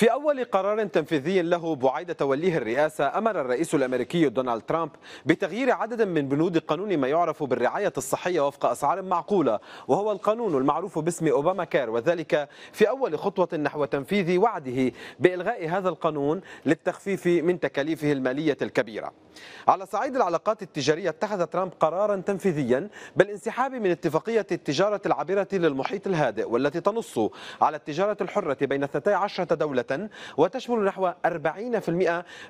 في أول قرار تنفيذي له بعيد توليه الرئاسة أمر الرئيس الأمريكي دونالد ترامب بتغيير عدد من بنود قانون ما يعرف بالرعاية الصحية وفق أسعار معقولة وهو القانون المعروف باسم أوباما كير وذلك في أول خطوة نحو تنفيذ وعده بإلغاء هذا القانون للتخفيف من تكاليفه المالية الكبيرة على صعيد العلاقات التجارية اتخذ ترامب قرارا تنفيذيا بالانسحاب من اتفاقية التجارة العابرة للمحيط الهادئ والتي تنص على التجارة الحرة بين 12 دولة وتشمل نحو 40%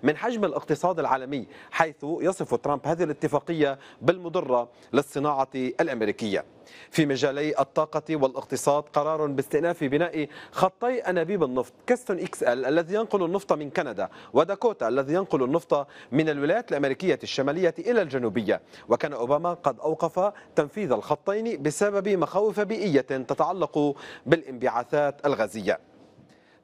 من حجم الاقتصاد العالمي حيث يصف ترامب هذه الاتفاقية بالمضرة للصناعة الأمريكية في مجالي الطاقة والاقتصاد قرار باستئناف بناء خطي أنابيب النفط كستون إكس ال الذي ينقل النفط من كندا وداكوتا الذي ينقل النفط من الولايات الأمريكية الشمالية إلى الجنوبية وكان أوباما قد أوقف تنفيذ الخطين بسبب مخاوف بيئية تتعلق بالانبعاثات الغازية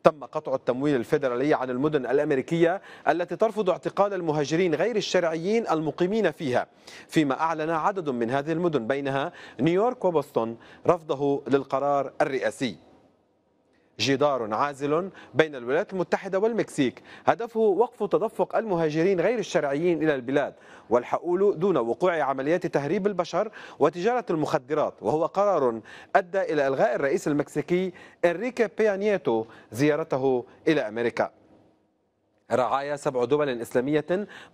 تم قطع التمويل الفيدرالي عن المدن الأمريكية التي ترفض اعتقال المهاجرين غير الشرعيين المقيمين فيها فيما أعلن عدد من هذه المدن بينها نيويورك وبوسطن رفضه للقرار الرئاسي جدار عازل بين الولايات المتحدة والمكسيك هدفه وقف تدفق المهاجرين غير الشرعيين إلى البلاد والحؤول دون وقوع عمليات تهريب البشر وتجارة المخدرات وهو قرار أدى إلى إلغاء الرئيس المكسيكي إنريكي بيانيتو زيارته إلى أمريكا رعايا سبع دول إسلامية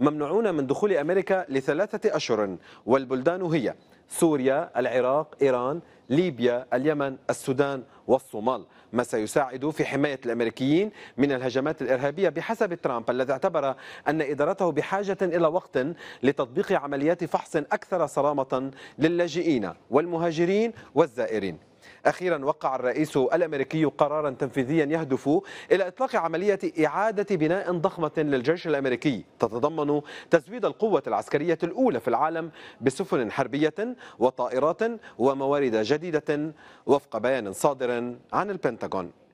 ممنوعون من دخول أمريكا لثلاثة أشهر والبلدان هي سوريا العراق إيران ليبيا اليمن السودان والصومال ما سيساعد في حماية الأمريكيين من الهجمات الإرهابية بحسب ترامب الذي اعتبر أن إدارته بحاجة إلى وقت لتطبيق عمليات فحص أكثر صرامة للاجئين والمهاجرين والزائرين أخيرا وقع الرئيس الأمريكي قرارا تنفيذيا يهدف إلى إطلاق عملية إعادة بناء ضخمة للجيش الأمريكي تتضمن تزويد القوة العسكرية الأولى في العالم بسفن حربية وطائرات وموارد جديدة وفق بيان صادر عن البنتاغون